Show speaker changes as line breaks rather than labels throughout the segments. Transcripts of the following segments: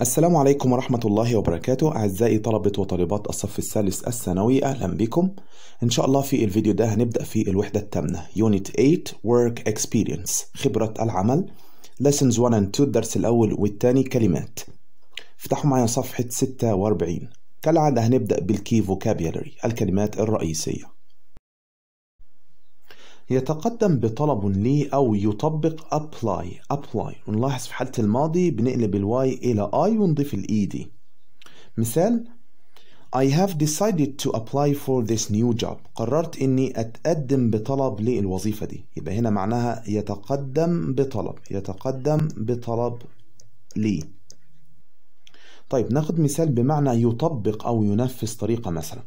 السلام عليكم ورحمة الله وبركاته أعزائي طلبة وطالبات الصف الثالث الثانوي أهلا بكم إن شاء الله في الفيديو ده هنبدأ في الوحدة الثامنة Unit 8 Work Experience خبرة العمل Lessons 1 and 2 الدرس الأول والثاني كلمات افتحوا معايا صفحة 46 كالعادة هنبدأ بالكي فوكابيلري الكلمات الرئيسية يتقدم بطلب لي أو يطبق apply apply ونلاحظ في حالة الماضي بنقلب الواي إلى I ونضيف الإي دي e مثال I have decided to apply for this new job قررت إني أتقدم بطلب للوظيفة دي يبقى هنا معناها يتقدم بطلب يتقدم بطلب لي طيب ناخد مثال بمعنى يطبق أو ينفذ طريقة مثلا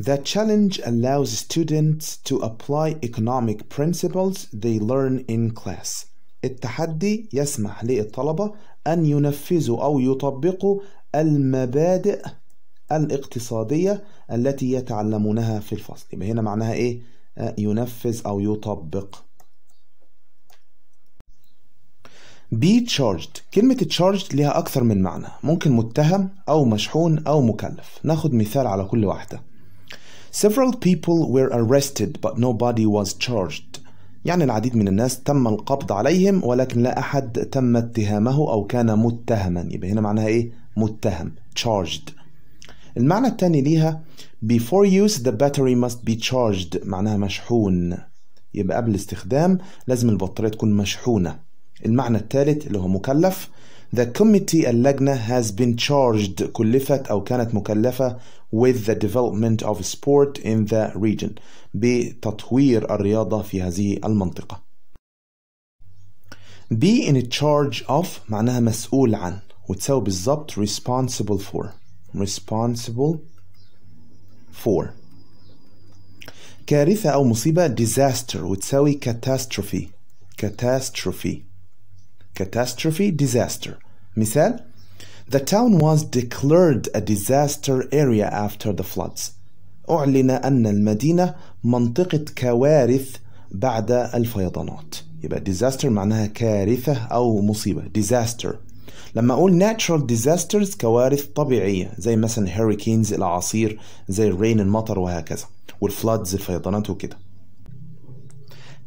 The challenge allows students to apply economic principles they learn in class. التحدي يسمح للطلبة أن ينفذوا أو يطبقوا المبادئ الاقتصادية التي يتعلمونها في الفصل يبقى هنا معناها إيه؟ آه، ينفذ أو يطبق be charged كلمة charged لها أكثر من معنى ممكن متهم أو مشحون أو مكلف ناخد مثال على كل واحدة Several people were arrested but nobody was charged. يعني العديد من الناس تم القبض عليهم ولكن لا أحد تم اتهامه أو كان متهما يبقى هنا معناها إيه؟ متهم charged المعنى الثاني ليها before use the battery must be charged معناها مشحون يبقى قبل الاستخدام لازم البطارية تكون مشحونة المعنى الثالث اللي هو مكلف The committee al اللجنة has been charged كلفت أو كانت مكلفة with the development of sport in the region بتطوير الرياضة في هذه المنطقة be in charge of معناها مسؤول عن وتساوي بالضبط responsible for responsible for كارثة أو مصيبة disaster وتساوي catastrophe catastrophe catastrophe disaster مثال The town was declared a disaster area after the floods. أعلن أن المدينة منطقة كوارث بعد الفيضانات. يبقى disaster معناها كارثة أو مصيبة disaster. لما أقول natural disasters كوارث طبيعية زي مثلا hurricanes الأعاصير زي الرين المطر وهكذا والفلودز الفيضانات وكده.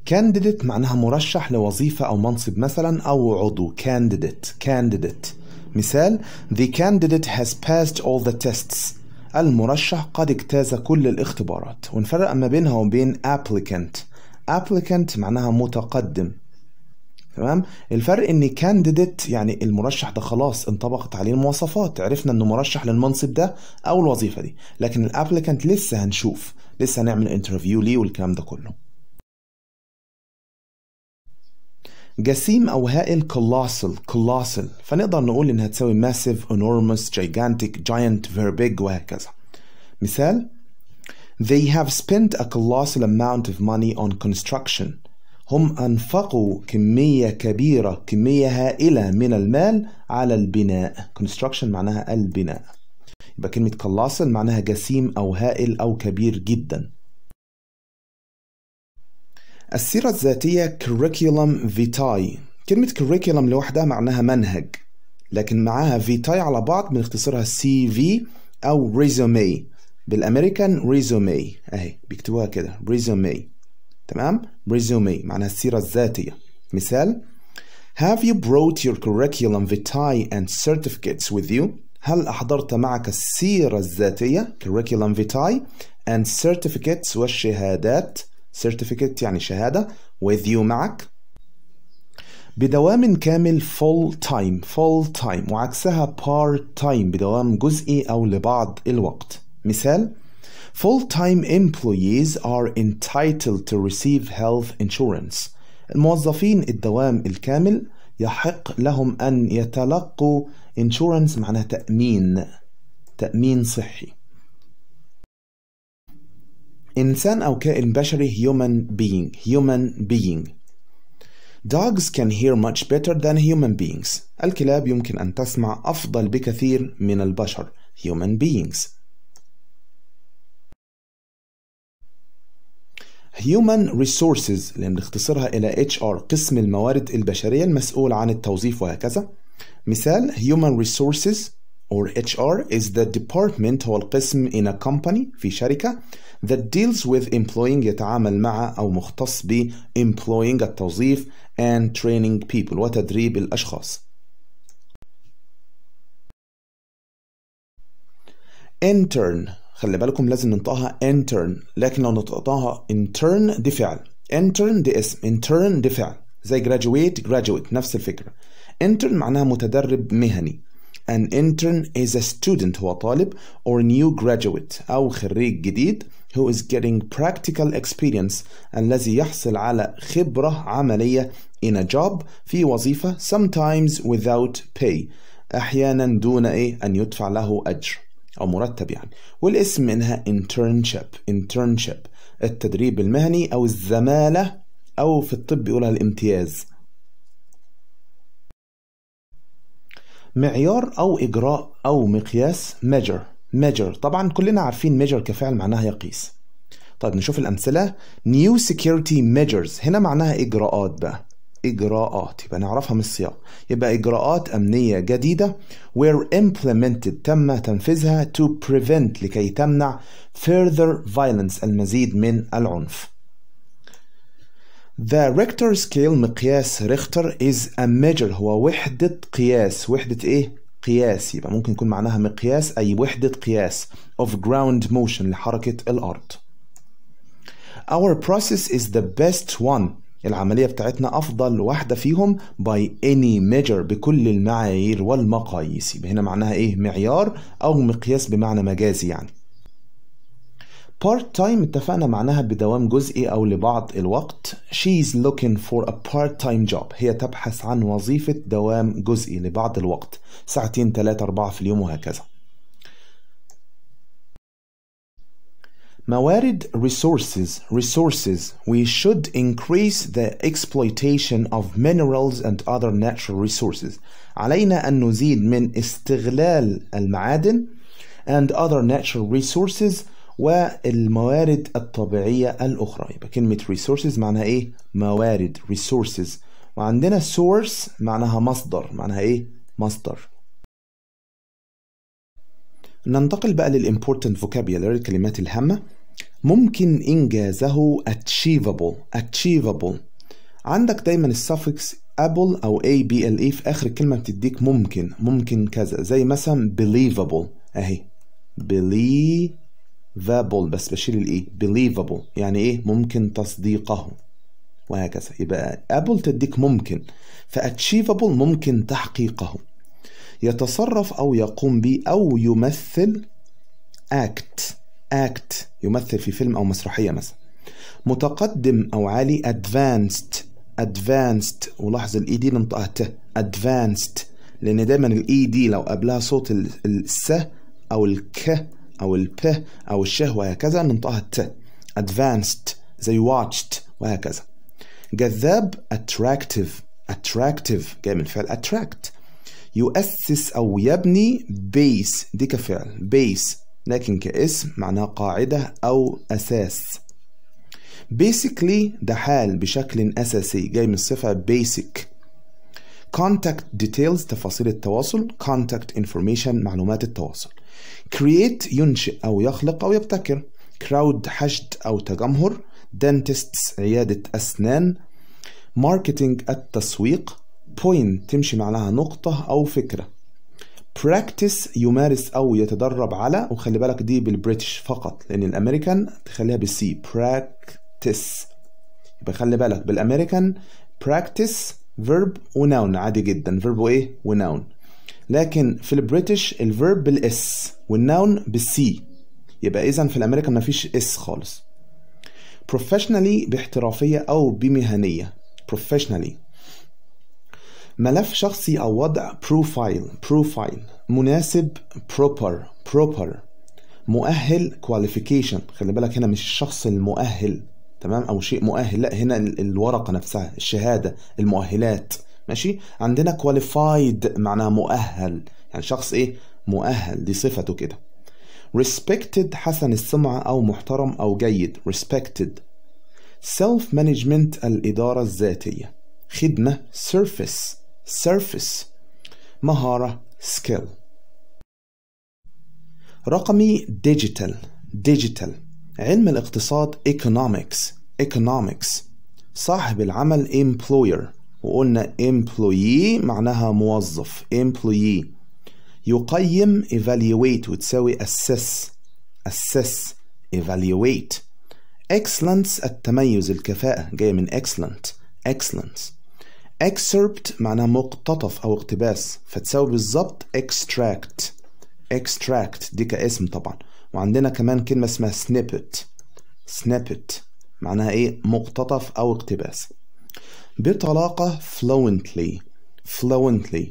كانديديت معناها مرشح لوظيفة أو منصب مثلا أو عضو كانديديت كانديديت مثال the candidate has passed all the tests المرشح قد اجتاز كل الاختبارات ونفرق ما بينها وبين applicant applicant معناها متقدم تمام الفرق ان كانديديت يعني المرشح ده خلاص انطبقت عليه المواصفات عرفنا انه مرشح للمنصب ده او الوظيفه دي لكن الابليكانت لسه هنشوف لسه هنعمل انترفيو ليه والكلام ده كله جسيم أو هائل colossal colossal فنقدر نقول إنها تساوي massive, enormous, gigantic, giant, very big وهكذا مثال They have spent a colossal amount of money on construction هم أنفقوا كمية كبيرة كمية هائلة من المال على البناء construction معناها البناء يبقى كلمة colossal معناها جسيم أو هائل أو كبير جداً السيرة الذاتية curriculum vitae كلمة curriculum لوحدها معناها منهج لكن معاها vitae على بعض بنختصرها سي في أو resume بالأمريكان resume أهي بيكتبوها كده resume تمام resume معناها السيرة الذاتية مثال Have you brought your curriculum vitae and certificates with you؟ هل أحضرت معك السيرة الذاتية curriculum vitae and certificates والشهادات certificate يعني شهادة with you معك بدوام كامل full time full time وعكسها part time بدوام جزئي أو لبعض الوقت مثال full time employees are entitled to receive health insurance الموظفين الدوام الكامل يحق لهم أن يتلقوا insurance معناها تأمين تأمين صحي إنسان أو كائن بشري human being human being Dogs can hear much better than human beings. الكلاب يمكن أن تسمع أفضل بكثير من البشر human beings. Human Resources اللي بنختصرها إلى HR قسم الموارد البشرية المسؤول عن التوظيف وهكذا. مثال Human Resources or HR is the department هو القسم in a company في شركة that deals with employing يتعامل مع أو مختص ب employing التوظيف and training people وتدريب الأشخاص intern خلي بالكم لازم ننطقها intern لكن لو نطقتها intern دي فعل intern دي اسم intern دي فعل زي graduate graduate نفس الفكرة intern معناها متدرب مهني an intern is a student هو طالب or new graduate أو خريج جديد who is getting practical experience الذي يحصل على خبرة عملية in a job في وظيفة sometimes without pay أحيانا دون إيه أن يدفع له أجر أو مرتب يعني والاسم منها internship internship التدريب المهني أو الزمالة أو في الطب يقولها الامتياز معيار أو إجراء أو مقياس measure ميجر طبعا كلنا عارفين ميجر كفعل معناها يقيس طيب نشوف الأمثلة نيو سيكيورتي ميجرز هنا معناها إجراءات بقى إجراءات يبقى نعرفها من السياق يبقى إجراءات أمنية جديدة were implemented تم تنفيذها to prevent لكي تمنع further violence المزيد من العنف The Richter scale مقياس ريختر is a measure هو وحدة قياس وحدة إيه؟ قياس يبقى ممكن يكون معناها مقياس أي وحدة قياس of ground motion لحركة الأرض Our process is the best one العملية بتاعتنا أفضل واحدة فيهم by any measure بكل المعايير والمقاييس يبقى هنا معناها إيه معيار أو مقياس بمعنى مجازي يعني part time اتفقنا معناها بدوام جزئي أو لبعض الوقت she is looking for a part time job هي تبحث عن وظيفة دوام جزئي لبعض الوقت ساعتين ثلاثة أربعة في اليوم وهكذا موارد resources resources we should increase the exploitation of minerals and other natural resources علينا أن نزيد من استغلال المعادن and other natural resources والموارد الطبيعية الأخرى يبقى كلمة resources معناها إيه؟ موارد resources وعندنا source معناها مصدر معناها إيه؟ مصدر ننتقل بقى للimportant vocabulary الكلمات الهامة ممكن إنجازه achievable achievable عندك دايما السفكس able أو a b l e في آخر الكلمة بتديك ممكن ممكن كذا زي مثلا believable أهي believe فابل بس بشيل الايه believable يعني ايه ممكن تصديقه وهكذا يبقى ابل تديك ممكن فاتشيفابل ممكن تحقيقه يتصرف او يقوم به او يمثل act act يمثل في فيلم او مسرحيه مثلا متقدم او عالي advanced advanced ولاحظ الاي دي e ننطقها ت advanced لان دايما الاي دي e لو قبلها صوت الس او الك أو الب أو الشه وهكذا ننطقها الت advanced زي watched وهكذا جذاب attractive attractive جاي من فعل attract يؤسس أو يبني base دي كفعل base لكن كاسم معناه قاعدة أو أساس basically ده حال بشكل أساسي جاي من صفة basic contact details تفاصيل التواصل contact information معلومات التواصل create ينشئ أو يخلق أو يبتكر crowd حشد أو تجمهر dentists عيادة أسنان ماركتينج التسويق point تمشي معناها نقطة أو فكرة practice يمارس أو يتدرب على وخلي بالك دي بالبريتش فقط لأن الأمريكان تخليها بالسي براكتس يبقى خلي بالك بالأمريكان practice verb وناون عادي جدا verb وإيه وناون لكن في البريتش الفيرب بالاس والناون بالسي يبقى اذا في الامريكا مفيش اس خالص بروفيشنالي باحترافيه او بمهنيه بروفيشنالي ملف شخصي او وضع بروفايل بروفايل مناسب بروبر بروبر مؤهل كواليفيكيشن خلي بالك هنا مش الشخص المؤهل تمام او شيء مؤهل لا هنا الورقه نفسها الشهاده المؤهلات ماشي عندنا qualified معناها مؤهل يعني شخص ايه مؤهل دي صفته كده respected حسن السمعة أو محترم أو جيد respected self management الإدارة الذاتية خدمة surface surface مهارة skill رقمي digital digital علم الاقتصاد economics economics صاحب العمل employer وقلنا employee معناها موظف employee يقيم evaluate وتساوي assess assess evaluate excellence التميز الكفاءة جاية من excellent excellence excerpt معناها مقتطف أو اقتباس فتساوي بالظبط extract extract دي كاسم طبعا وعندنا كمان كلمة اسمها snippet snippet معناها ايه مقتطف أو اقتباس بطلاقة fluently fluently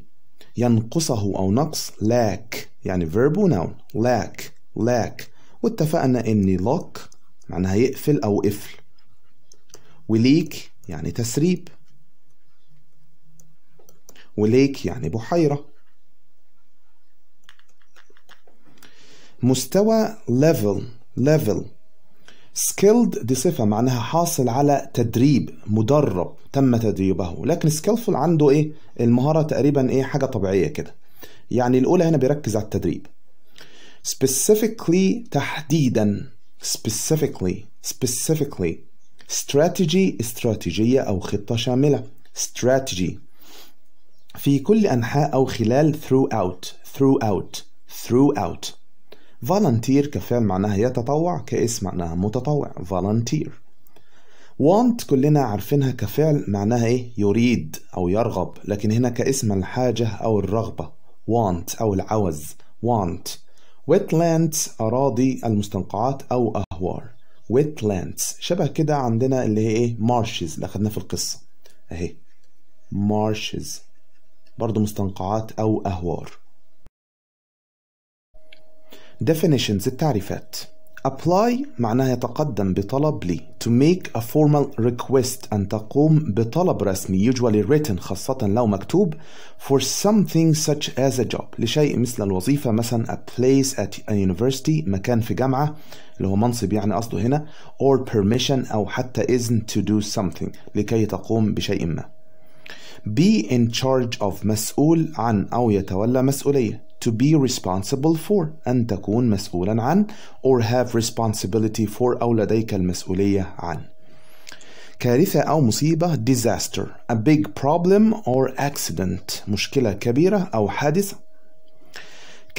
ينقصه أو نقص lack يعني verb noun lack lack واتفقنا إن lock معناها يقفل أو قفل وليك يعني تسريب وليك يعني بحيرة مستوى level level skilled دي صفة معناها حاصل على تدريب مدرب تم تدريبه لكن skillful عنده ايه المهارة تقريبا ايه حاجة طبيعية كده يعني الأولى هنا بيركز على التدريب specifically تحديدا specifically specifically strategy استراتيجية أو خطة شاملة strategy في كل أنحاء أو خلال throughout throughout throughout فالنتير كفعل معناها يتطوع كاسم معناها متطوع فالنتير want كلنا عارفينها كفعل معناها ايه يريد او يرغب لكن هنا كاسم الحاجة او الرغبة want او العوز want wetlands اراضي المستنقعات او اهوار wetlands شبه كده عندنا اللي هي ايه marshes اللي اخدناه في القصة اهي marshes برضو مستنقعات او اهوار Definitions التعريفات apply معناها يتقدم بطلب لي to make a formal request أن تقوم بطلب رسمي usually written خاصة لو مكتوب for something such as a job لشيء مثل الوظيفة مثلا a place at a university مكان في جامعة اللي هو منصب يعني قصده هنا or permission أو حتى إذن to do something لكي تقوم بشيء ما be in charge of مسؤول عن أو يتولى مسؤولية to be responsible for أن تكون مسؤولا عن or have responsibility for أو لديك المسؤولية عن كارثة أو مصيبة disaster a big problem or accident مشكلة كبيرة أو حادثة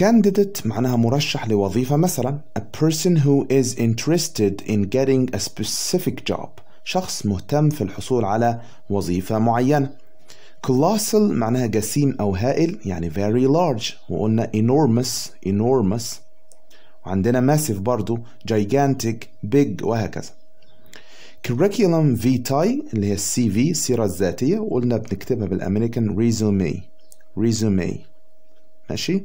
candidate معناها مرشح لوظيفة مثلا a person who is interested in getting a specific job شخص مهتم في الحصول على وظيفة معينة colossal معناها جسيم أو هائل يعني very large وقلنا enormous enormous وعندنا massive برضو gigantic big وهكذا curriculum vitae اللي هي السي في السيرة الذاتية وقلنا بنكتبها بالأمريكان resume resume ماشي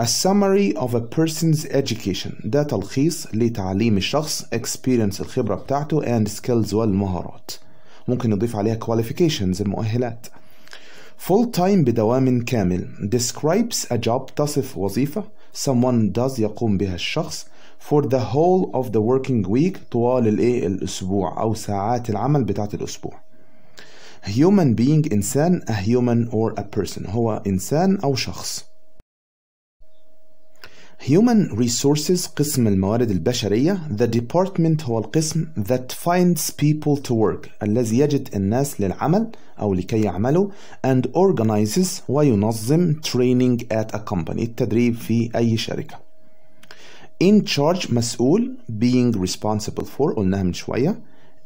A summary of a person's education ده تلخيص لتعليم الشخص experience الخبرة بتاعته and skills والمهارات ممكن نضيف عليها qualifications المؤهلات full time بدوام كامل describes a job تصف وظيفة someone does يقوم بها الشخص for the whole of the working week طوال الايه الاسبوع او ساعات العمل بتاعة الاسبوع human being انسان a human or a person هو انسان او شخص Human Resources قسم الموارد البشرية the department هو القسم that finds people to work الذي يجد الناس للعمل أو لكي يعملوا and organizes وينظم training at a company التدريب في أي شركة in charge مسؤول being responsible for قلناها من شوية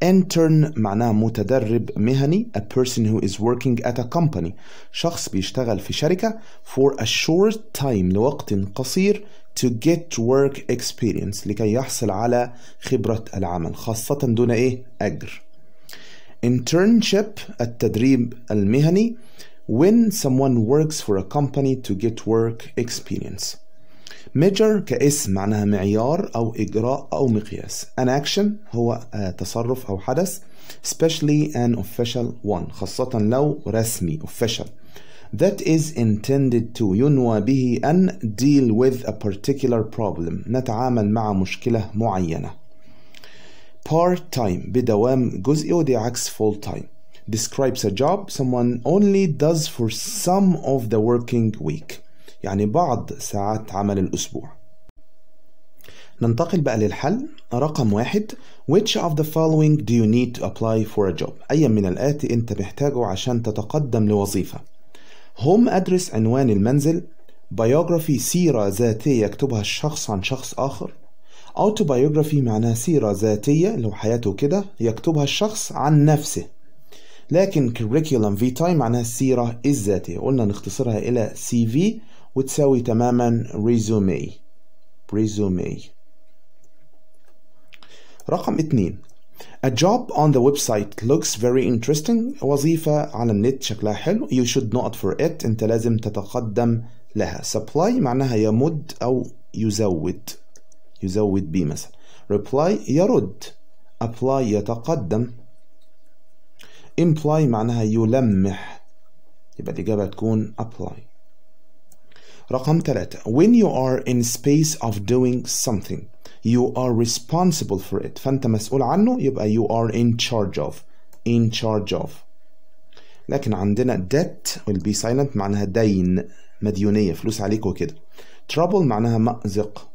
intern معناها متدرب مهني a person who is working at a company شخص بيشتغل في شركة for a short time لوقت قصير to get work experience لكي يحصل على خبرة العمل خاصة دون إيه؟ أجر internship التدريب المهني when someone works for a company to get work experience major كاسم معناها معيار أو إجراء أو مقياس an action هو تصرف أو حدث especially an official one خاصة لو رسمي official that is intended to ينوى به أن deal with a particular problem نتعامل مع مشكلة معينة part time بدوام جزئي ودي عكس full time describes a job someone only does for some of the working week يعني بعض ساعات عمل الأسبوع ننتقل بقى للحل رقم واحد which of the following do you need to apply for a job أي من الآتي أنت محتاجه عشان تتقدم لوظيفة هوم أدرس عنوان المنزل بايوغرافي سيرة ذاتية يكتبها الشخص عن شخص آخر autobiography معناها سيرة ذاتية لو حياته كده يكتبها الشخص عن نفسه لكن curriculum vitae معناها السيرة الذاتية قلنا نختصرها إلى CV وتساوي تماما resume resume رقم اتنين A job on the website looks very interesting وظيفة على النت شكلها حلو you should not for it انت لازم تتقدم لها supply معناها يمد أو يزود يزود بيه مثلا reply يرد apply يتقدم imply معناها يلمح يبقى الإجابة تكون apply رقم ثلاثة when you are in space of doing something you are responsible for it فأنت مسؤول عنه يبقى you are in charge of in charge of لكن عندنا debt will be silent معناها دين مديونية فلوس عليك وكده trouble معناها مأزق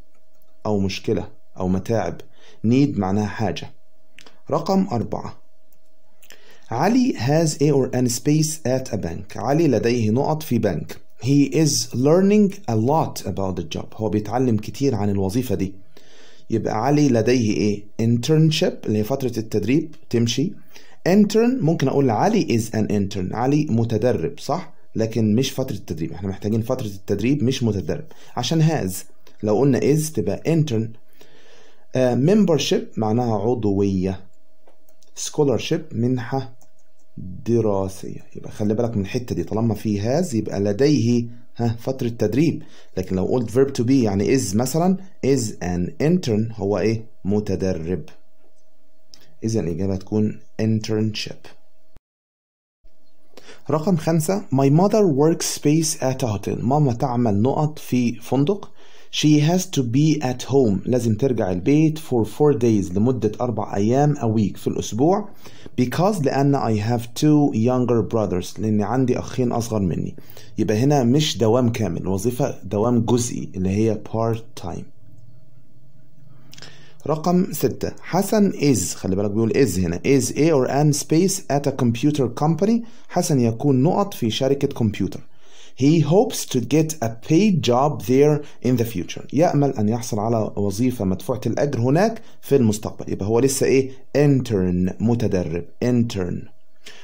أو مشكلة أو متاعب need معناها حاجة رقم أربعة علي has a or an space at a bank علي لديه نقط في بنك He is learning a lot about the job هو بيتعلم كتير عن الوظيفة دي يبقى علي لديه ايه internship اللي هي فترة التدريب تمشي intern ممكن اقول علي is an intern علي متدرب صح لكن مش فترة التدريب احنا محتاجين فترة التدريب مش متدرب عشان has لو قلنا is تبقى intern uh, membership معناها عضوية scholarship منحة دراسية يبقى خلي بالك من الحتة دي طالما في هاز يبقى لديه ها فترة تدريب لكن لو قلت verb to be يعني is مثلا is an intern هو ايه متدرب إذا الإجابة تكون internship رقم خمسة My mother works space at a hotel ماما تعمل نقط في فندق She has to be at home لازم ترجع البيت for four days لمدة أربع أيام a week في الأسبوع because لأن I have two younger brothers لأن عندي أخين أصغر مني يبقى هنا مش دوام كامل وظيفة دوام جزئي اللي هي part time رقم ستة حسن is خلي بالك بيقول is هنا is a or an space at a computer company حسن يكون نقط في شركة كمبيوتر He hopes to get a paid job there in the future يأمل أن يحصل على وظيفة مدفوعة الأجر هناك في المستقبل يبقى هو لسه إيه intern متدرب intern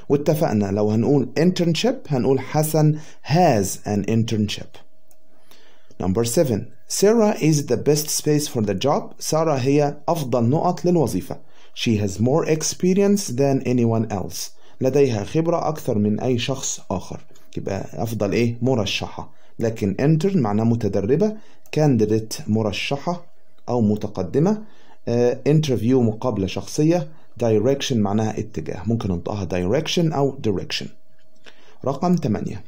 واتفقنا لو هنقول internship هنقول حسن has an internship Number 7 Sarah is the best space for the job سارة هي أفضل نقط للوظيفة She has more experience than anyone else لديها خبرة أكثر من أي شخص آخر يبقى أفضل إيه مرشحة لكن intern معناه متدربة candidate مرشحة أو متقدمة آه، interview مقابلة شخصية direction معناها اتجاه ممكن انطقها direction أو direction رقم 8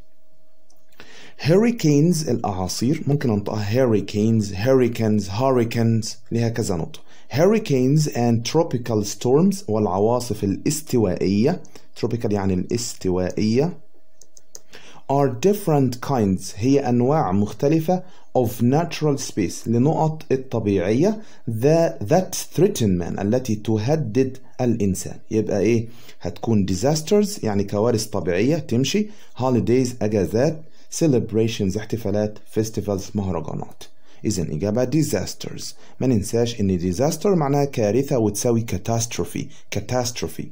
هوريكينز الأعاصير ممكن ننطقها هوريكينز هوريكانز هوريكانز ليها كذا نطق hurricanes and tropical storms والعواصف الاستوائية tropical يعني الاستوائية are different kinds هي أنواع مختلفة of natural space لنقط الطبيعية that, threaten man التي تهدد الإنسان يبقى إيه هتكون disasters يعني كوارث طبيعية تمشي holidays أجازات celebrations احتفالات festivals مهرجانات إذن إجابة disasters ما ننساش إن disaster معناها كارثة وتساوي catastrophe catastrophe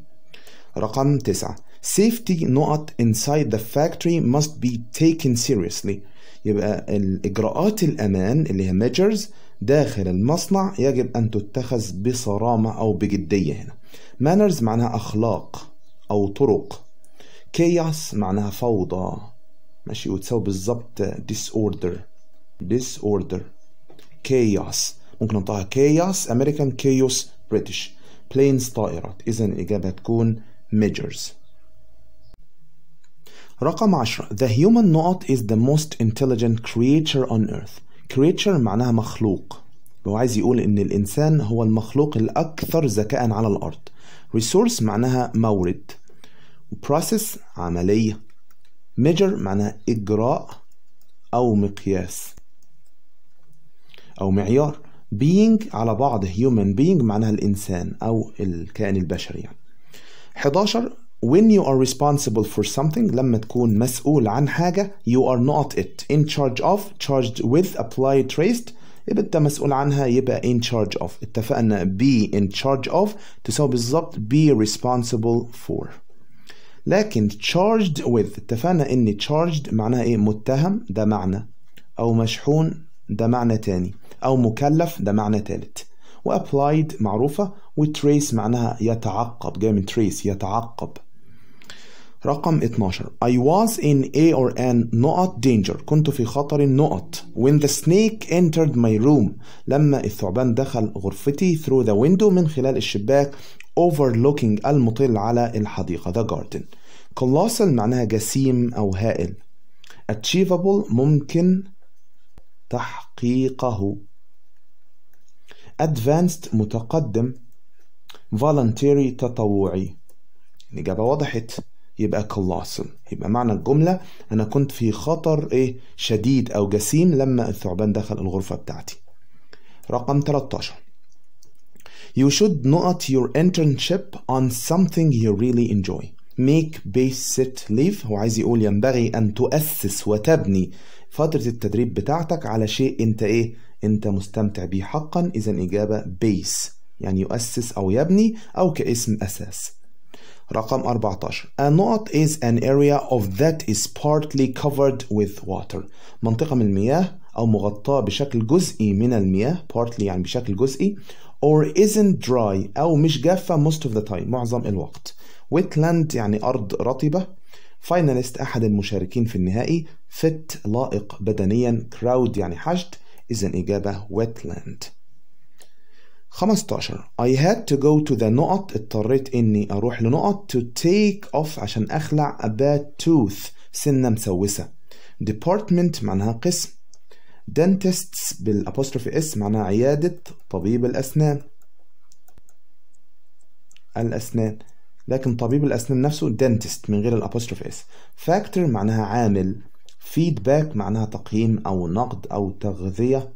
رقم تسعة safety not inside the factory must be taken seriously يبقى الإجراءات الأمان اللي هي measures داخل المصنع يجب أن تتخذ بصرامة أو بجدية هنا manners معناها أخلاق أو طرق chaos معناها فوضى ماشي وتساوي بالظبط disorder disorder chaos ممكن ننطقها chaos American chaos British planes طائرات إذا الإجابة تكون measures رقم 10 The human not is the most intelligent creature on earth creature معناها مخلوق هو عايز يقول ان الانسان هو المخلوق الاكثر ذكاء على الارض resource معناها مورد process عملية measure معناها اجراء او مقياس او معيار being على بعض human being معناها الانسان او الكائن البشري يعني 11 when you are responsible for something لما تكون مسؤول عن حاجة you are not it in charge of charged with apply traced يبقى انت مسؤول عنها يبقى in charge of اتفقنا be in charge of تساوي بالظبط be responsible for لكن charged with اتفقنا ان charged معناها ايه متهم ده معنى او مشحون ده معنى تاني او مكلف ده معنى تالت وapplied معروفة وtrace معناها يتعقب جاي من trace يتعقب رقم 12 I was in a or an نقط danger كنت في خطر نقط when the snake entered my room لما الثعبان دخل غرفتي through the window من خلال الشباك overlooking المطل على الحديقة the garden colossal معناها جسيم أو هائل achievable ممكن تحقيقه advanced متقدم voluntary تطوعي الإجابة وضحت يبقى كلاسن يبقى معنى الجملة أنا كنت في خطر إيه شديد أو جسيم لما الثعبان دخل الغرفة بتاعتي رقم 13 You should not your internship on something you really enjoy make base set leave هو عايز يقول ينبغي أن تؤسس وتبني فترة التدريب بتاعتك على شيء أنت إيه أنت مستمتع به حقا إذا إجابة base يعني يؤسس أو يبني أو كاسم أساس رقم 14 A knot is an area of that is partly covered with water منطقة من المياه أو مغطاة بشكل جزئي من المياه partly يعني بشكل جزئي or isn't dry أو مش جافة most of the time معظم الوقت wetland يعني أرض رطبة finalist أحد المشاركين في النهائي fit لائق بدنيا crowd يعني حشد إذن إجابة wetland 15 I had to go to the نقط اضطريت اني اروح لنقط to take off عشان اخلع a bad tooth سنة مسوسة department معناها قسم dentists بالapostrophe s معناها عيادة طبيب الاسنان الاسنان لكن طبيب الاسنان نفسه dentist من غير الابوستروف اس factor معناها عامل feedback معناها تقييم او نقد او تغذية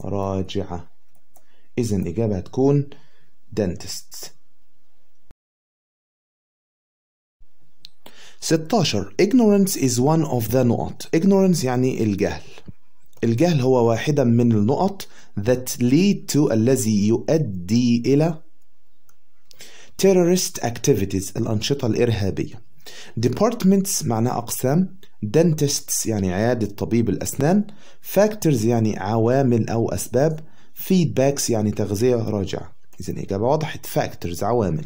راجعة إذا الإجابة هتكون dentist 16 ignorance is one of the نقط ignorance يعني الجهل الجهل هو واحدة من النقط that lead to الذي يؤدي إلى terrorist activities الأنشطة الإرهابية departments معناه أقسام dentists يعني عيادة طبيب الأسنان factors يعني عوامل أو أسباب فيدباكس يعني تغذية راجعة إذا الإجابة واضحة فاكتورز عوامل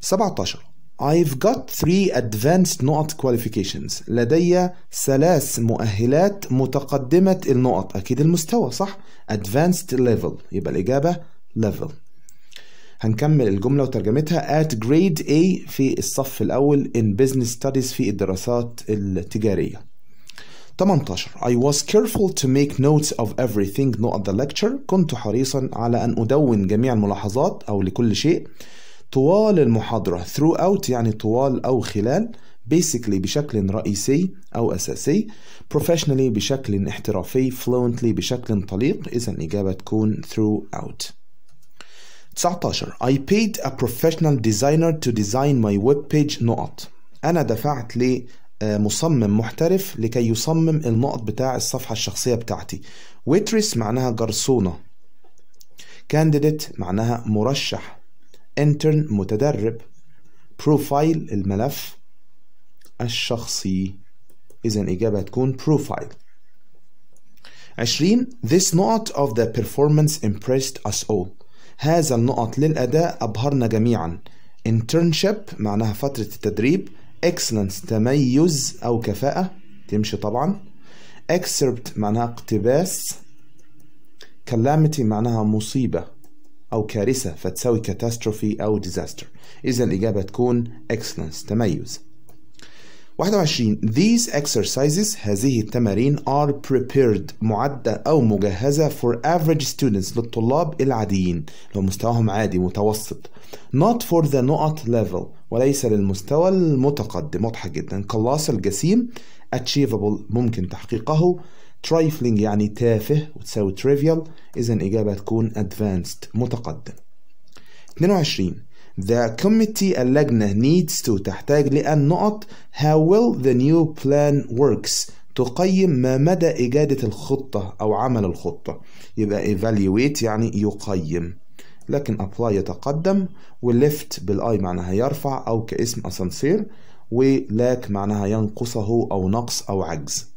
17 I've got three advanced نقط qualifications لدي ثلاث مؤهلات متقدمة النقط أكيد المستوى صح advanced level يبقى الإجابة level هنكمل الجملة وترجمتها at grade A في الصف الأول in business studies في الدراسات التجارية 18 I was careful to make notes of everything not the lecture كنت حريصا على أن أدون جميع الملاحظات أو لكل شيء طوال المحاضرة throughout يعني طوال أو خلال basically بشكل رئيسي أو أساسي professionally بشكل احترافي fluently بشكل طليق إذا الإجابة تكون throughout 19 I paid a professional designer to design my webpage نقط أنا دفعت لي آه، مصمم محترف لكي يصمم النقط بتاع الصفحة الشخصية بتاعتي ويتريس معناها جرسونة كانديديت معناها مرشح انترن متدرب بروفايل الملف الشخصي إذا الإجابة هتكون بروفايل 20 This نقط of the performance impressed us all هذا النقط للأداء أبهرنا جميعا internship معناها فترة التدريب excellence تميز أو كفاءة تمشي طبعا excerpt معناها اقتباس calamity معناها مصيبة أو كارثة فتساوي catastrophe أو disaster إذا الإجابة تكون excellence تميز 21 These exercises هذه التمارين are prepared معدة أو مجهزة for average students للطلاب العاديين لو مستواهم عادي متوسط not for the نقط level وليس للمستوى المتقدم واضحة جدا كلاس الجسيم achievable ممكن تحقيقه trifling يعني تافه وتساوي trivial إذا الإجابة تكون advanced متقدم 22 The committee اللجنة needs to تحتاج نقط how will the new plan works تقيم ما مدى إجادة الخطة أو عمل الخطة يبقى evaluate يعني يقيم لكن ابلاي يتقدم وليفت بالاي معناها يرفع او كاسم اسانسير ولاك معناها ينقصه او نقص او عجز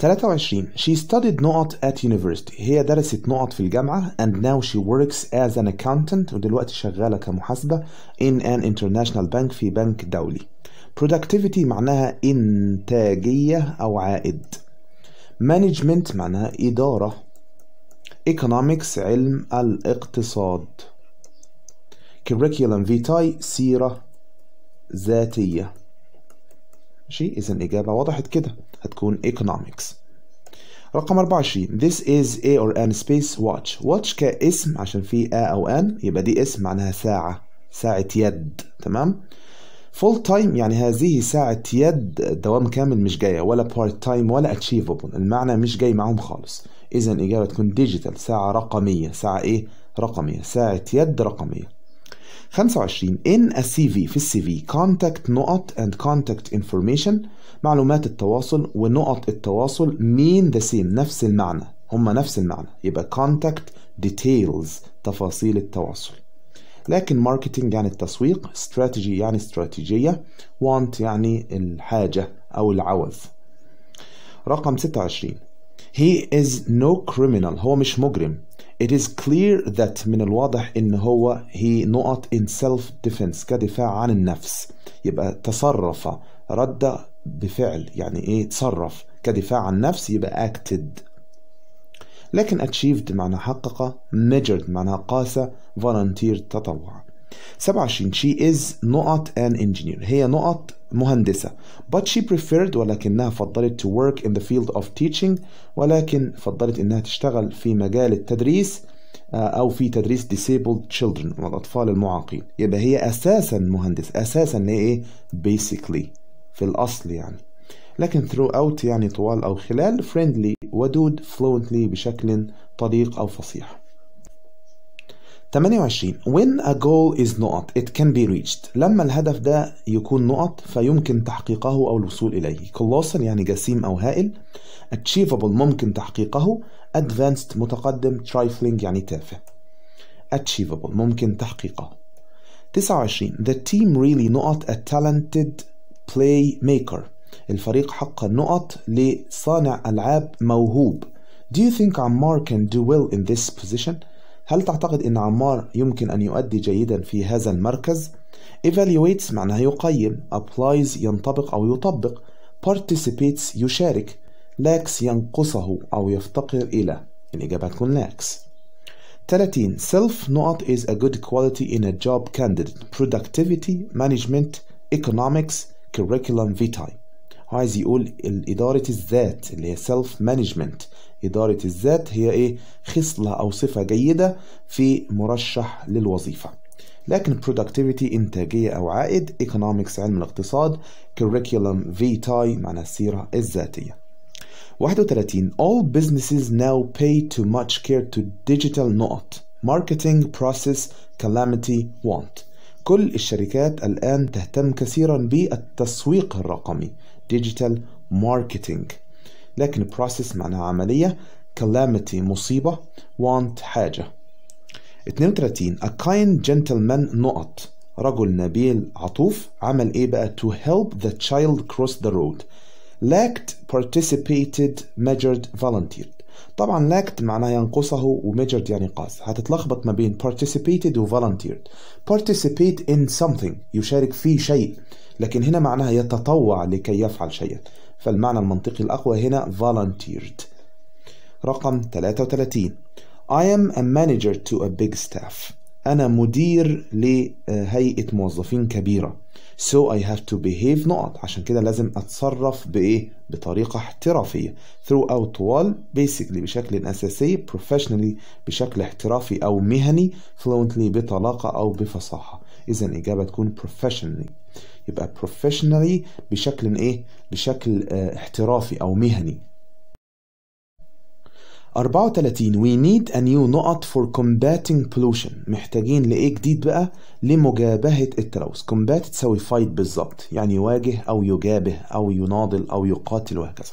23 She studied نقط at university هي درست نقط في الجامعة and now she works as an accountant ودلوقتي شغالة كمحاسبة in an international bank في بنك دولي productivity معناها إنتاجية أو عائد management معناها إدارة Economics علم الاقتصاد curriculum vitae سيرة ذاتية ماشي إذا الإجابة وضحت كده هتكون Economics رقم 24 This is A or N space watch watch كاسم عشان في A أو N يبقى دي اسم معناها ساعة ساعة يد تمام full time يعني هذه ساعة يد دوام كامل مش جاية ولا بارت تايم ولا اتشيفبل المعنى مش جاي معاهم خالص إذا الإجابة تكون ديجيتال ساعة رقمية ساعة إيه؟ رقمية ساعة يد رقمية 25 in a CV في السي في contact نقط and contact information معلومات التواصل ونقط التواصل mean the same نفس المعنى هما نفس المعنى يبقى contact details تفاصيل التواصل لكن marketing يعني التسويق strategy يعني استراتيجية want يعني الحاجة أو العوز رقم 26 He is no criminal هو مش مجرم It is clear that من الواضح ان هو he نقط in self defense كدفاع عن النفس يبقى تصرف رد بفعل يعني ايه تصرف كدفاع عن النفس يبقى acted لكن achieved معنى حقق measured معنى قاس volunteer تطوع 27 she is نقط an engineer هي نقط مهندسة but she preferred ولكنها فضلت to work in the field of teaching ولكن فضلت انها تشتغل في مجال التدريس آه، او في تدريس disabled children والاطفال المعاقين يبقى هي اساسا مهندس اساسا هي ايه basically في الاصل يعني لكن throughout يعني طوال او خلال friendly ودود fluently بشكل طليق او فصيح 28 when a goal is not, it can be reached لما الهدف ده يكون نقط فيمكن تحقيقه أو الوصول إليه colossal يعني جسيم أو هائل achievable ممكن تحقيقه advanced متقدم trifling يعني تافه achievable ممكن تحقيقه 29 the team really not a talented play maker الفريق حق نقط لصانع ألعاب موهوب do you think Ammar can do well in this position؟ هل تعتقد أن عمار يمكن أن يؤدي جيدا في هذا المركز؟ evaluates معناها يقيم applies ينطبق أو يطبق participates يشارك lacks ينقصه أو يفتقر إلى الإجابة تكون lacks 30 self نقط is a good quality in a job candidate productivity management economics curriculum vitae عايز يقول الإدارة الذات اللي هي self management إدارة الذات هي إيه خصلة أو صفة جيدة في مرشح للوظيفة لكن productivity إنتاجية أو عائد economics علم الاقتصاد curriculum vitae معنى السيرة الذاتية 31 All businesses now pay too much care to digital not marketing process calamity want كل الشركات الآن تهتم كثيرا بالتسويق الرقمي digital marketing لكن process معناها عملية calamity مصيبة want حاجة 32 a kind gentleman نقط رجل نبيل عطوف عمل ايه بقى to help the child cross the road lacked participated measured volunteered طبعا lacked معناه ينقصه و measured يعني قاس هتتلخبط ما بين participated و volunteered participate in something يشارك في شيء لكن هنا معناها يتطوع لكي يفعل شيئا فالمعنى المنطقي الأقوى هنا volunteered رقم 33 I am a manager to a big staff أنا مدير لهيئة موظفين كبيرة So I have to behave نقط عشان كده لازم أتصرف بإيه؟ بطريقة احترافية throughout all basically بشكل أساسي professionally بشكل احترافي أو مهني fluently بطلاقة أو بفصاحة إذا الإجابة تكون professionally يبقى professionally بشكل إيه؟ بشكل آه، احترافي أو مهني 34 we need a new نقط for combating pollution محتاجين لإيه جديد بقى لمجابهة التلوث combat تساوي fight بالظبط يعني يواجه أو يجابه أو يناضل أو يقاتل وهكذا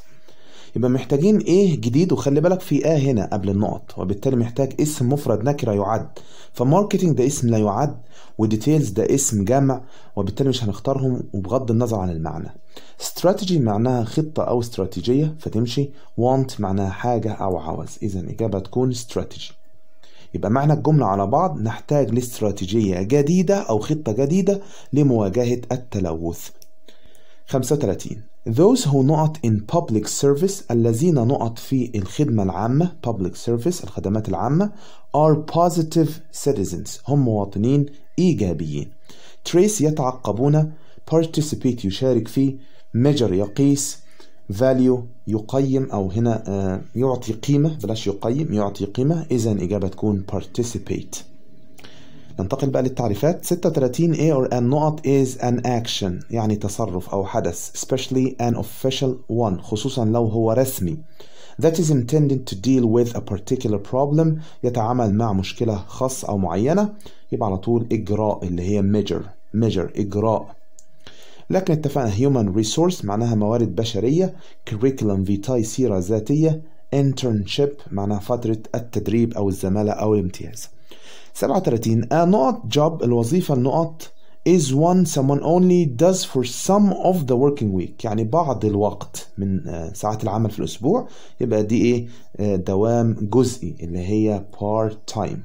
يبقى محتاجين إيه جديد وخلي بالك في آه هنا قبل النقط وبالتالي محتاج اسم مفرد نكرة يعد فماركتينج ده اسم لا يعد وديتيلز ده اسم جمع وبالتالي مش هنختارهم وبغض النظر عن المعنى strategy معناها خطة أو استراتيجية فتمشي want معناها حاجة أو عوز إذا الإجابة تكون strategy يبقى معنى الجملة على بعض نحتاج لاستراتيجية جديدة أو خطة جديدة لمواجهة التلوث 35 Those who not in public service الذين نقط في الخدمة العامة public service الخدمات العامة are positive citizens هم مواطنين إيجابيين trace يتعقبون participate يشارك فيه measure يقيس value يقيم أو هنا آه، يعطي قيمة بلاش يقيم يعطي قيمة إذا الإجابة تكون participate ننتقل بقى للتعريفات 36 A or an not is an action يعني تصرف أو حدث especially an official one خصوصا لو هو رسمي that is intended to deal with a particular problem يتعامل مع مشكلة خاصة أو معينة يبقى على طول إجراء اللي هي measure measure إجراء لكن اتفقنا human resource معناها موارد بشرية curriculum vitae سيرة ذاتية internship معناها فترة التدريب أو الزمالة أو الامتياز 37 not job الوظيفة النقط is one someone only does for some of the working week يعني بعض الوقت من آه، ساعات العمل في الأسبوع يبقى دي إيه آه، دوام جزئي اللي هي part time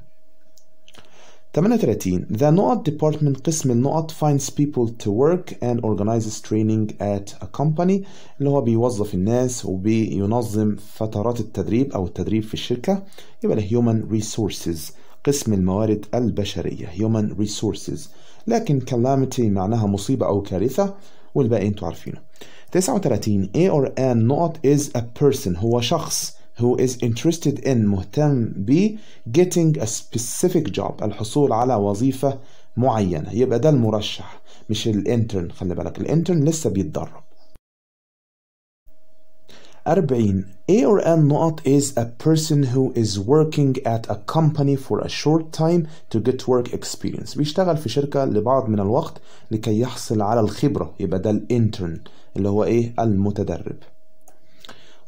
38 The نقط department قسم النقط finds people to work and organizes training at a company اللي هو بيوظف الناس وبينظم فترات التدريب أو التدريب في الشركة يبقى ده human resources قسم الموارد البشرية human resources لكن calamity معناها مصيبة أو كارثة والباقي انتوا عارفينه 39 A or N نقط is a person هو شخص who is interested in مهتم ب getting a specific job الحصول على وظيفة معينة يبقى ده المرشح مش الانترن خلي بالك الانترن لسه بيتدرب 40 A or N نقط is a person who is working at a company for a short time to get work experience بيشتغل في شركة لبعض من الوقت لكي يحصل على الخبرة يبقى ده الانترن اللي هو ايه المتدرب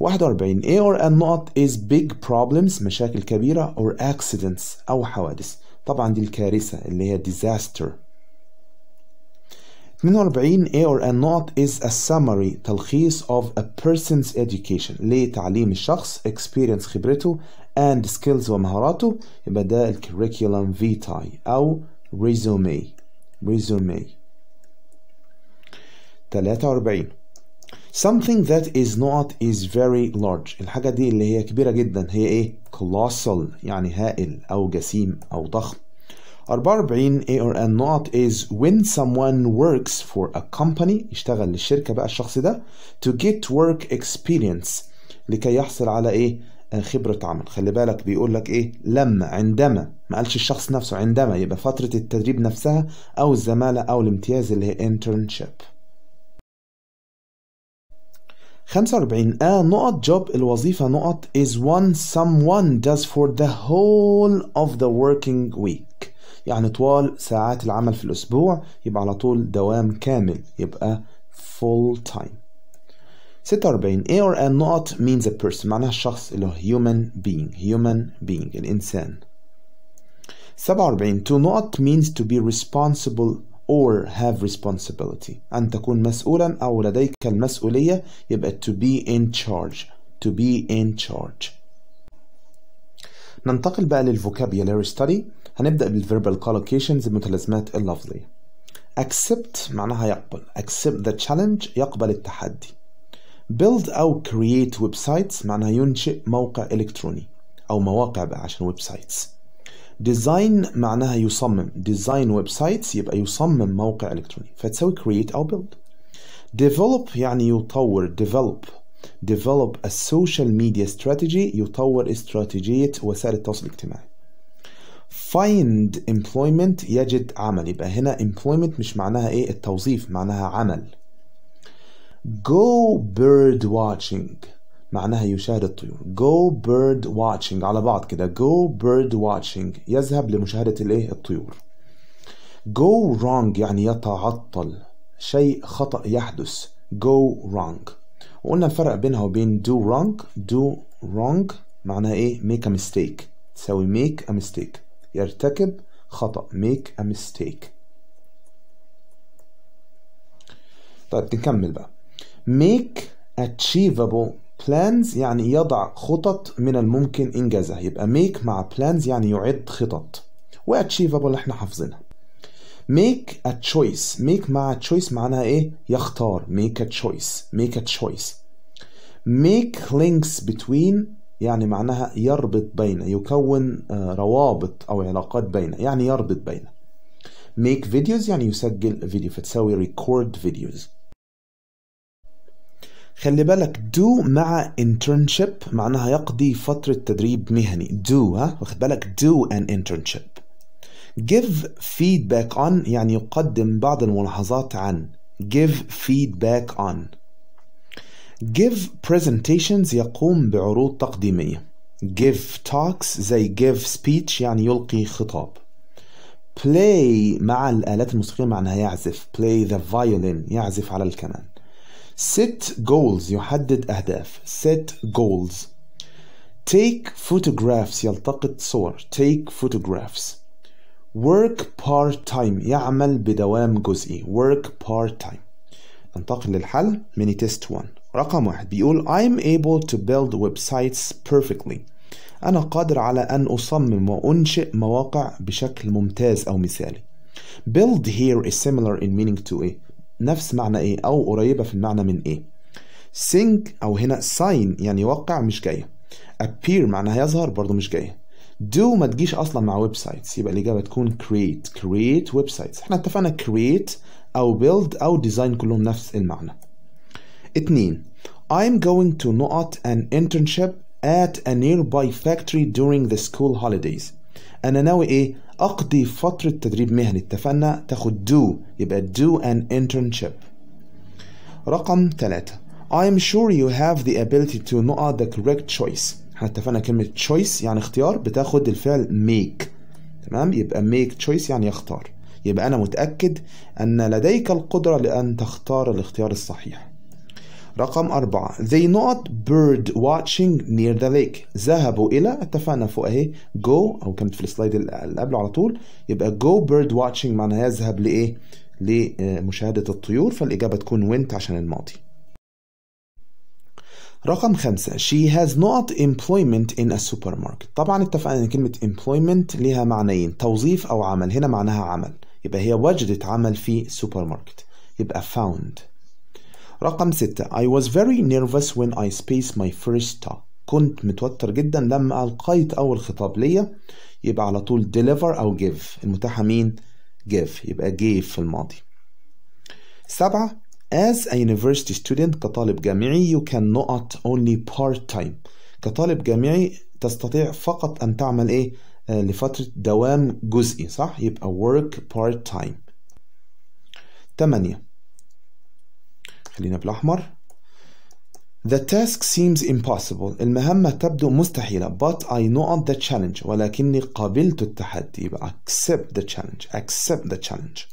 41 A or N نقط is big problems مشاكل كبيرة or accidents أو حوادث طبعا دي الكارثة اللي هي disaster 42 A or N نقط is a summary تلخيص of a person's education لتعليم الشخص experience خبرته and skills ومهاراته يبقى ده curriculum vitae أو resume resume 43 something that is not is very large الحاجة دي اللي هي كبيرة جدا هي ايه colossal يعني هائل أو جسيم أو ضخم 44 A or N not is when someone works for a company يشتغل للشركة بقى الشخص ده to get work experience لكي يحصل على ايه خبرة عمل خلي بالك بيقول لك ايه لما عندما ما قالش الشخص نفسه عندما يبقى فترة التدريب نفسها او الزمالة او الامتياز اللي هي internship 45 a نقط job الوظيفة نقط is one someone does for the whole of the working week يعني طوال ساعات العمل في الأسبوع يبقى على طول دوام كامل يبقى full time 46 A or N نقط means a person معناها الشخص اللي هو human being human being الإنسان 47 to not means to be responsible or have responsibility أن تكون مسؤولا أو لديك المسؤولية يبقى to be in charge to be in charge ننتقل بقى للفوكابيولاري ستادي هنبدأ بالverbal collocations المتلازمات اللفظية accept معناها يقبل accept the challenge يقبل التحدي build أو create websites معناها ينشئ موقع إلكتروني أو مواقع بقى عشان websites ديزاين معناها يصمم ديزاين ويب سايتس يبقى يصمم موقع الكتروني فتسوي كرييت او بيلد ديفلوب يعني يطور ديفلوب ديفلوب السوشيال ميديا استراتيجي يطور استراتيجية وسائل التواصل الاجتماعي find employment يجد عمل يبقى هنا employment مش معناها ايه التوظيف معناها عمل go bird watching معناها يشاهد الطيور go bird watching على بعض كده go bird watching يذهب لمشاهدة الايه الطيور go wrong يعني يتعطل شيء خطأ يحدث go wrong وقلنا الفرق بينها وبين do wrong do wrong معناها ايه make a mistake تساوي make a mistake يرتكب خطأ make a mistake طيب نكمل بقى make achievable plans يعني يضع خطط من الممكن إنجازها يبقى make مع plans يعني يعد خطط واتشيفابل احنا حافظينها make a choice make مع choice معناها ايه يختار make a choice make a choice make links between يعني معناها يربط بين يكون آه، روابط أو علاقات بين يعني يربط بين make videos يعني يسجل فيديو فتساوي record videos خلي بالك دو مع internship معناها يقضي فترة تدريب مهني دو ها واخد بالك do an internship give feedback on يعني يقدم بعض الملاحظات عن give feedback on give presentations يقوم بعروض تقديمية give talks زي give speech يعني يلقي خطاب play مع الآلات الموسيقية معناها يعزف play the violin يعزف على الكمان set goals يحدد أهداف set goals take photographs يلتقط صور take photographs work part time يعمل بدوام جزئي work part time ننتقل للحل mini test one. رقم واحد بيقول I'm able to build websites perfectly أنا قادر على أن أصمم وأنشئ مواقع بشكل ممتاز أو مثالي Build here is similar in meaning to A نفس معنى ايه او قريبه في المعنى من ايه سينك او هنا sign يعني يوقع مش جايه appear معناها يظهر برضو مش جايه do ما تجيش اصلا مع ويب سايتس يبقى الاجابه تكون create create ويب سايتس احنا اتفقنا create او build او design كلهم نفس المعنى اتنين I'm going to not an internship at a nearby factory during the school holidays أنا ناوي إيه؟ أقضي فترة تدريب مهني اتفقنا تاخد do يبقى do an internship رقم ثلاثة I am sure you have the ability to know the correct choice احنا اتفقنا كلمة choice يعني اختيار بتاخد الفعل make تمام يبقى make choice يعني يختار يبقى أنا متأكد أن لديك القدرة لأن تختار الاختيار الصحيح رقم أربعة They not bird watching near the lake ذهبوا إلى اتفقنا فوق أهي go أو كانت في السلايد اللي قبله على طول يبقى go bird watching معناها يذهب لإيه؟ لمشاهدة الطيور فالإجابة تكون went عشان الماضي رقم خمسة she has not employment in a supermarket طبعا اتفقنا ان كلمة employment ليها معنيين توظيف او عمل هنا معناها عمل يبقى هي وجدت عمل في سوبر ماركت يبقى found رقم ستة I was very nervous when I spaced my first talk كنت متوتر جدا لما ألقيت أول خطاب ليا يبقى على طول deliver أو give المتاحة مين؟ give يبقى gave في الماضي سبعة As a university student كطالب جامعي you can not only part time كطالب جامعي تستطيع فقط أن تعمل إيه؟ آه، لفترة دوام جزئي صح؟ يبقى work part time تمانية خلينا بالاحمر The task seems impossible المهمة تبدو مستحيلة but I know the challenge ولكني قابلت التحدي يبقى accept the challenge accept the challenge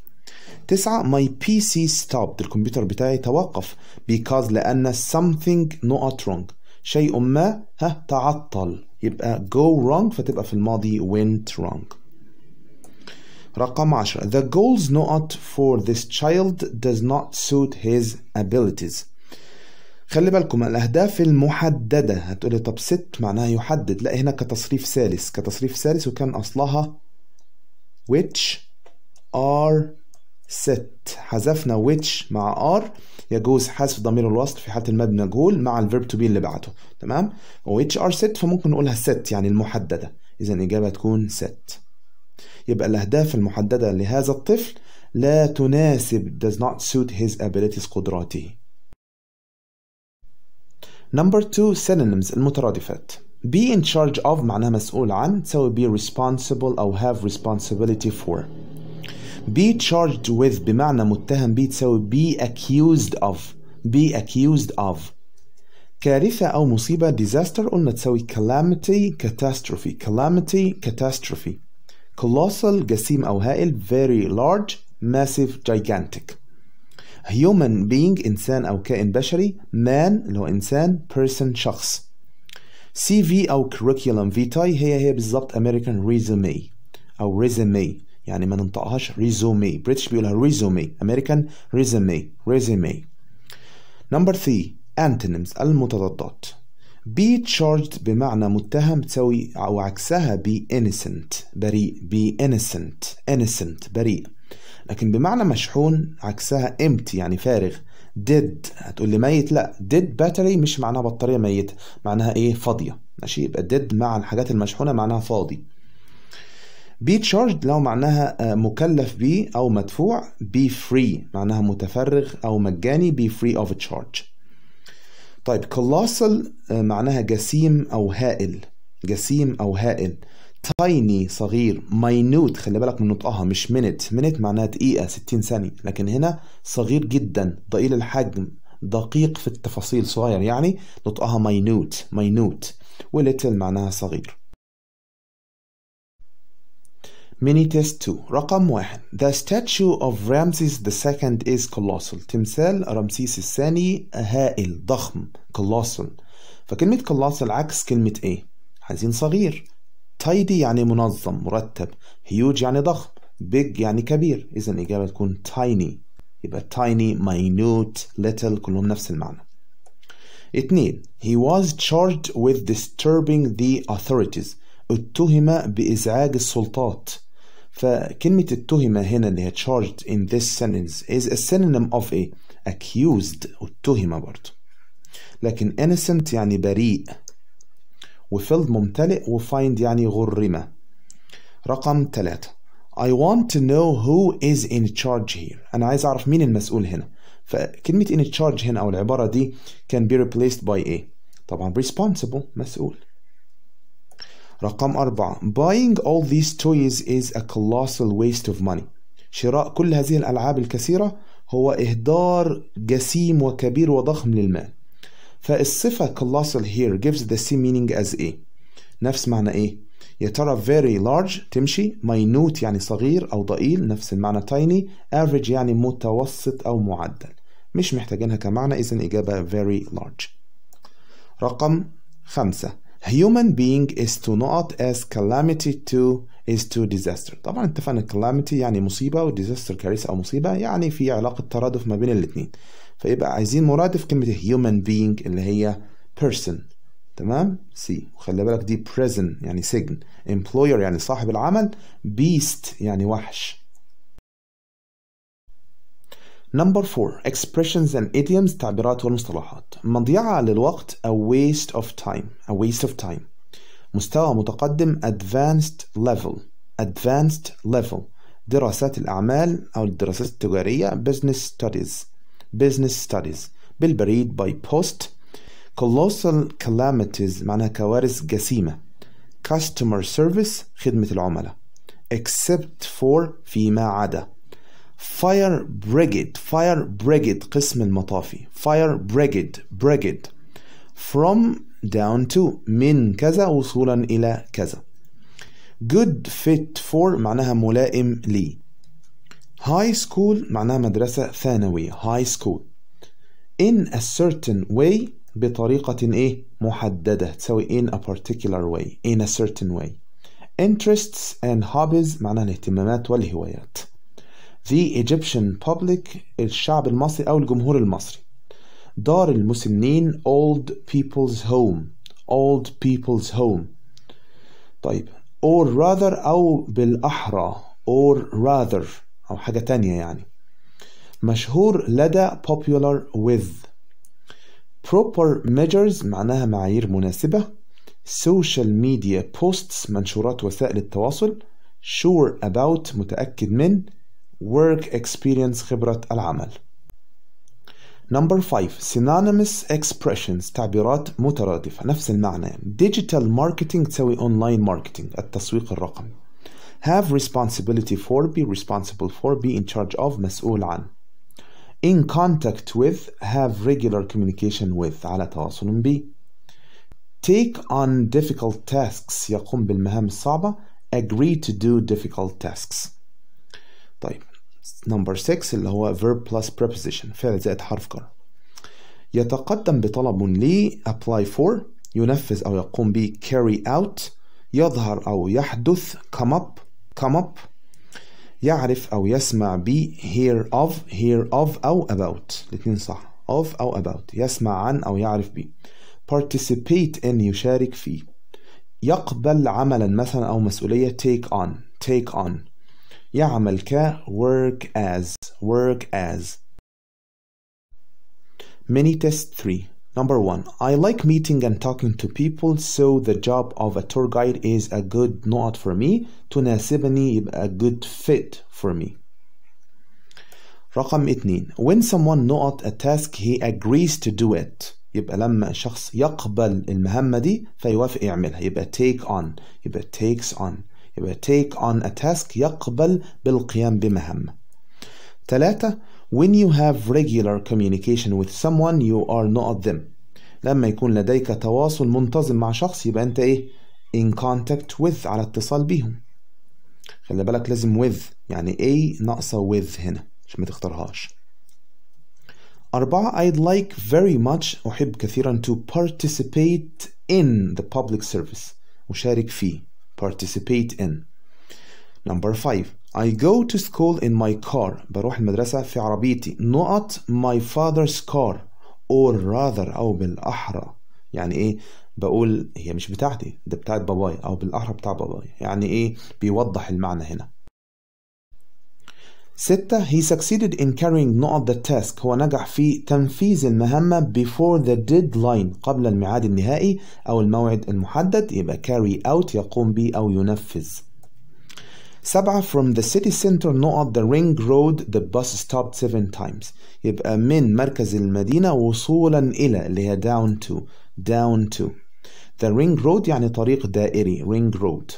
تسعة my PC stopped الكمبيوتر بتاعي توقف because لأن something not wrong شيء ما ها تعطل يبقى go wrong فتبقى في الماضي went wrong رقم 10 The goals not for this child does not suit his abilities خلي بالكم الأهداف المحددة هتقولي طب ست معناها يحدد لا هنا كتصريف ثالث كتصريف ثالث وكان أصلها which are set حذفنا which مع are يجوز حذف ضمير الوصل في حالة المبني مجهول مع الفيرب to be اللي بعده تمام which are set فممكن نقولها set يعني المحددة إذا الإجابة تكون set يبقى الأهداف المحددة لهذا الطفل لا تناسب does not suit his abilities قدراته Number two synonyms المترادفات be in charge of معناها مسؤول عن تساوي be responsible أو have responsibility for be charged with بمعنى متهم به تساوي be accused of be accused of كارثة أو مصيبة disaster قلنا تساوي calamity catastrophe calamity catastrophe colossal جسيم أو هائل very large massive gigantic human being إنسان أو كائن بشري man اللي هو إنسان person شخص CV أو curriculum vitae هي هي بالظبط American resume أو resume يعني ما ننطقهاش resume British بيقولها resume American resume resume number 3 antonyms المتضادات be charged بمعنى متهم تسوي أو عكسها be innocent بريء be innocent innocent بريء لكن بمعنى مشحون عكسها empty يعني فارغ dead هتقول لي ميت لا dead battery مش معناها بطارية ميتة معناها ايه فاضية ماشي يبقى dead مع الحاجات المشحونة معناها فاضي be charged لو معناها آه، مكلف به أو مدفوع be free معناها متفرغ أو مجاني be free of charge طيب colossal آه، معناها جسيم أو هائل جسيم أو هائل تايني صغير minute خلي بالك من نطقها مش منت منت معناها دقيقة 60 ثانية لكن هنا صغير جدا ضئيل الحجم دقيق في التفاصيل صغير يعني نطقها minute ماينوت وليتل معناها صغير ميني تيست 2 رقم 1 The statue of Ramses II is colossal تمثال رمسيس الثاني هائل ضخم colossal فكلمة colossal عكس كلمة ايه؟ عايزين صغير tidy يعني منظم مرتب huge يعني ضخم big يعني كبير إذا الإجابة تكون tiny يبقى tiny minute little كلهم نفس المعنى اتنين he was charged with disturbing the authorities اتهم بإزعاج السلطات فكلمة اتهم هنا اللي هي charged in this sentence is a synonym of a accused اتهم برضو لكن innocent يعني بريء وفيلد ممتلئ وفايند يعني غرمة رقم ثلاثة I want to know who is in charge here أنا عايز أعرف مين المسؤول هنا فكلمة in charge هنا أو العبارة دي can be replaced by a طبعا responsible مسؤول رقم أربعة buying all these toys is a colossal waste of money شراء كل هذه الألعاب الكثيرة هو إهدار جسيم وكبير وضخم للمال فالصفة colossal here gives the same meaning as a نفس معنى ايه يا ترى very large تمشي minute يعني صغير أو ضئيل نفس المعنى tiny average يعني متوسط أو معدل مش محتاجينها كمعنى إذن إجابة very large رقم خمسة human being is to not as calamity to is to disaster طبعا اتفقنا calamity يعني مصيبة و disaster كارثة أو مصيبة يعني في علاقة ترادف ما بين الاتنين فيبقى عايزين مرادف كلمة human being اللي هي person تمام سي وخلي بالك دي prison يعني سجن employer يعني صاحب العمل beast يعني وحش Number 4 expressions and idioms تعبيرات والمصطلحات مضيعة للوقت a waste of time a waste of time مستوى متقدم advanced level advanced level دراسات الأعمال أو الدراسات التجارية business studies business studies بالبريد by post colossal calamities معناها كوارث جسيمة customer service خدمة العملاء except for فيما عدا فاير بريجيد فاير بريجيد قسم المطافي فاير بريجيد بريجيد from down to من كذا وصولا إلى كذا good fit for معناها ملائم لي high school معناها مدرسة ثانوية high school in a certain way بطريقة إيه محددة تساوي in a particular way in a certain way interests and hobbies معناها الاهتمامات والهوايات The Egyptian Public الشعب المصري أو الجمهور المصري دار المسنين Old People's Home Old People's Home طيب or rather أو بالأحرى or rather أو حاجة تانية يعني مشهور لدى popular with proper measures معناها معايير مناسبة social media posts منشورات وسائل التواصل sure about متأكد من work experience خبرة العمل Number 5 synonymous expressions تعبيرات مترادفة نفس المعنى digital marketing تساوي online marketing التسويق الرقمي have responsibility for be responsible for be in charge of مسؤول عن in contact with have regular communication with على تواصل به take on difficult tasks يقوم بالمهام الصعبة agree to do difficult tasks نمبر 6 اللي هو verb plus preposition فعل زائد حرف جر يتقدم بطلب لي apply for ينفذ أو يقوم به carry out يظهر أو يحدث come up come up يعرف أو يسمع ب hear of hear of أو about الاثنين صح of أو about يسمع عن أو يعرف ب participate in يشارك فيه يقبل عملا مثلا أو مسؤولية take on take on يعمل ك work as work as mini test 3 number 1 I like meeting and talking to people so the job of a tour guide is a good not for me تناسبني a good fit for me رقم 2 when someone not a task he agrees to do it يبقى لما شخص يقبل المهمة دي فيوافق يعملها يبقى take on يبقى takes on يبقى take on a task يقبل بالقيام بمهمة ثلاثة when you have regular communication with someone you are not them لما يكون لديك تواصل منتظم مع شخص يبقى أنت إيه in contact with على اتصال بيهم خلي بالك لازم with يعني A ناقصة with هنا عشان ما تختارهاش أربعة I'd like very much أحب كثيرا to participate in the public service أشارك فيه participate in number five, I go to school in my car بروح المدرسة في عربيتي Not my father's car or rather أو بالأحرى يعني إيه بقول هي مش بتاعتي ده بتاعت باباي أو بالأحرى بتاع باباي يعني إيه بيوضح المعنى هنا ستة he succeeded in carrying not the task هو نجح في تنفيذ المهمة before the deadline قبل الميعاد النهائي أو الموعد المحدد يبقى carry out يقوم به أو ينفذ سبعة from the city center نقط the ring road the bus stopped seven times يبقى من مركز المدينة وصولا إلى اللي هي down to down to the ring road يعني طريق دائري ring road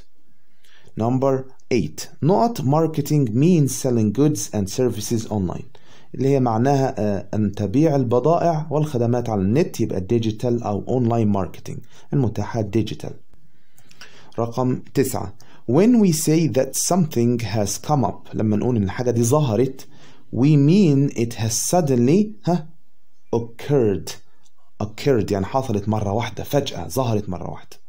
number 8 نقط marketing means selling goods and services online اللي هي معناها آه، أن تبيع البضائع والخدمات على النت يبقى ديجيتال أو أونلاين ماركتينج المتاحة ديجيتال رقم 9 when we say that something has come up لما نقول إن الحاجة دي ظهرت we mean it has suddenly ها occurred occurred يعني حصلت مرة واحدة فجأة ظهرت مرة واحدة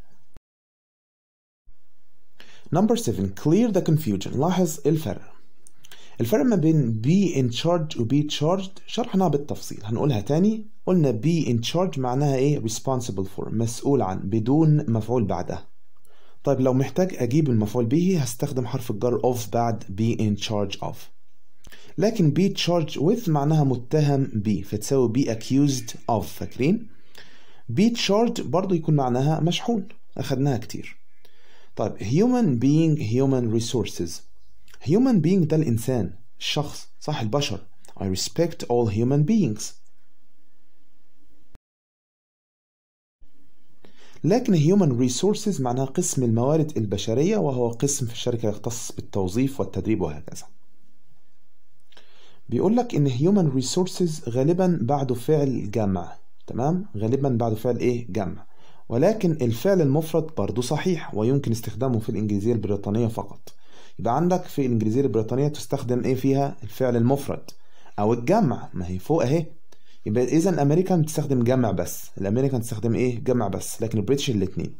Number 7 clear the confusion لاحظ الفرق الفرق ما بين be in charge و be charged شرحناها بالتفصيل هنقولها تاني قلنا be in charge معناها ايه responsible for مسؤول عن بدون مفعول بعدها طيب لو محتاج اجيب المفعول به هستخدم حرف الجر of بعد be in charge of لكن be charged with معناها متهم به فتساوي be accused of فاكرين be charged برضو يكون معناها مشحون أخدناها كتير طيب human being human resources human being ده الإنسان الشخص صح البشر I respect all human beings لكن human resources معناها قسم الموارد البشرية وهو قسم في الشركة يختص بالتوظيف والتدريب وهكذا بيقول لك ان human resources غالبا بعده فعل جمع تمام غالبا بعده فعل ايه جمع ولكن الفعل المفرد برضه صحيح ويمكن استخدامه في الإنجليزية البريطانية فقط يبقى عندك في الإنجليزية البريطانية تستخدم إيه فيها الفعل المفرد أو الجمع ما هي فوق أهي يبقى إذا الأمريكان بتستخدم جمع بس الأمريكان بتستخدم إيه جمع بس لكن البريتش الاتنين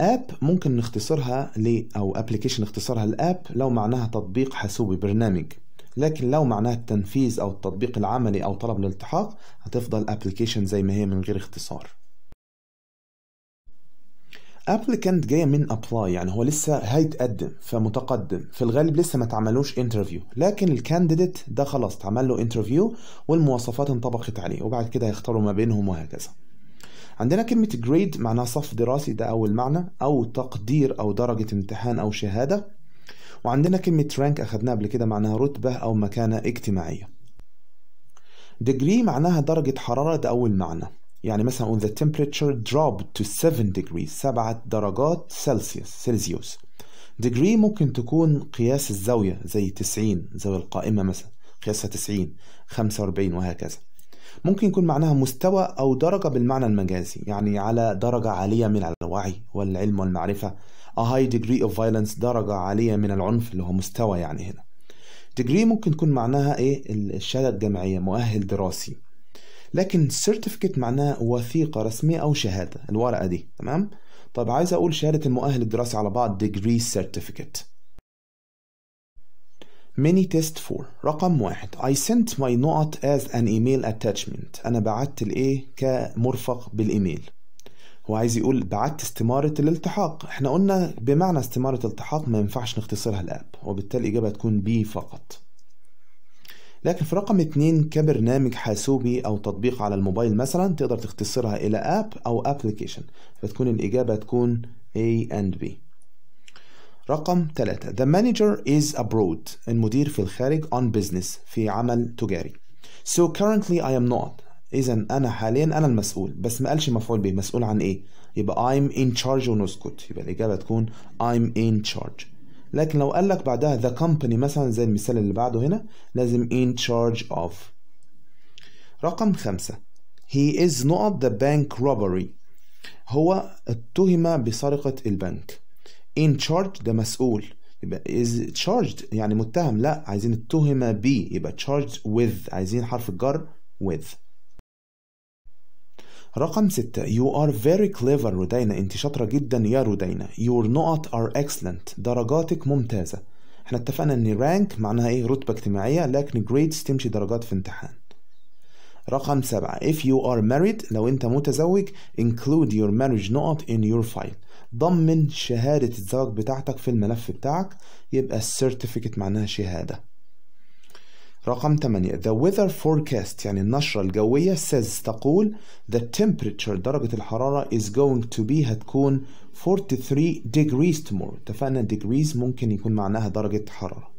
اب ممكن نختصرها ل او ابلكيشن اختصارها الاب لو معناها تطبيق حاسوبي برنامج لكن لو معناها التنفيذ او التطبيق العملي او طلب الالتحاق هتفضل ابلكيشن زي ما هي من غير اختصار ابليكانت جاي جايه من ابلاي يعني هو لسه هيتقدم فمتقدم في الغالب لسه ما اتعملوش انترفيو لكن الكانديديت ده خلاص اتعمل له انترفيو والمواصفات انطبقت عليه وبعد كده هيختاروا ما بينهم وهكذا عندنا كلمة جريد معناها صف دراسي ده أول معنى أو تقدير أو درجة امتحان أو شهادة وعندنا كلمة رانك أخذناها قبل كده معناها رتبة أو مكانة اجتماعية ديجري معناها درجة حرارة ده أول معنى يعني مثلا when the temperature dropped to 7 degrees 7 درجات سلسيوس سلسيوس degree ممكن تكون قياس الزاوية زي 90 زاوية القائمة مثلا قياسها 90 45 وهكذا ممكن يكون معناها مستوى أو درجة بالمعنى المجازي يعني على درجة عالية من الوعي والعلم والمعرفة a high degree of violence درجة عالية من العنف اللي هو مستوى يعني هنا degree ممكن تكون معناها ايه الشهادة الجامعية مؤهل دراسي لكن سيرتيفيكت معناه وثيقة رسمية أو شهادة الورقة دي تمام طيب عايز أقول شهادة المؤهل الدراسي على بعض degree certificate ميني test 4 رقم واحد I sent my note as an email attachment أنا بعت الإيه كمرفق بالإيميل هو عايز يقول بعت استمارة الالتحاق احنا قلنا بمعنى استمارة التحاق ما ينفعش نختصرها الآب وبالتالي الإجابة هتكون B فقط لكن في رقم اتنين كبرنامج حاسوبي أو تطبيق على الموبايل مثلا تقدر تختصرها إلى أب أو ابلكيشن فتكون الإجابة تكون A and B رقم 3 The manager is abroad المدير في الخارج on business في عمل تجاري So currently I am not إذا أنا حاليا أنا المسؤول بس ما قالش مفعول به مسؤول عن إيه يبقى I'm in charge ونسكت يبقى الإجابة تكون I'm in charge لكن لو قال لك بعدها the company مثلا زي المثال اللي بعده هنا لازم in charge of رقم خمسة he is not the bank robbery هو اتهم بسرقة البنك in charge ده مسؤول يبقى is charged يعني متهم لا عايزين اتهم ب يبقى charged with عايزين حرف الجر with رقم ستة You are very clever رودينا انت شاطرة جدا يا رودينا Your نقط are excellent درجاتك ممتازة احنا اتفقنا ان rank معناها ايه رتبة اجتماعية لكن grades تمشي درجات في امتحان رقم سبعة If you are married لو انت متزوج include your marriage نقط in your file ضمن شهادة الزواج بتاعتك في الملف بتاعك يبقى certificate معناها شهادة رقم 8 The weather forecast يعني النشرة الجوية says تقول The temperature درجة الحرارة is going to be هتكون 43 degrees tomorrow اتفقنا degrees ممكن يكون معناها درجة حرارة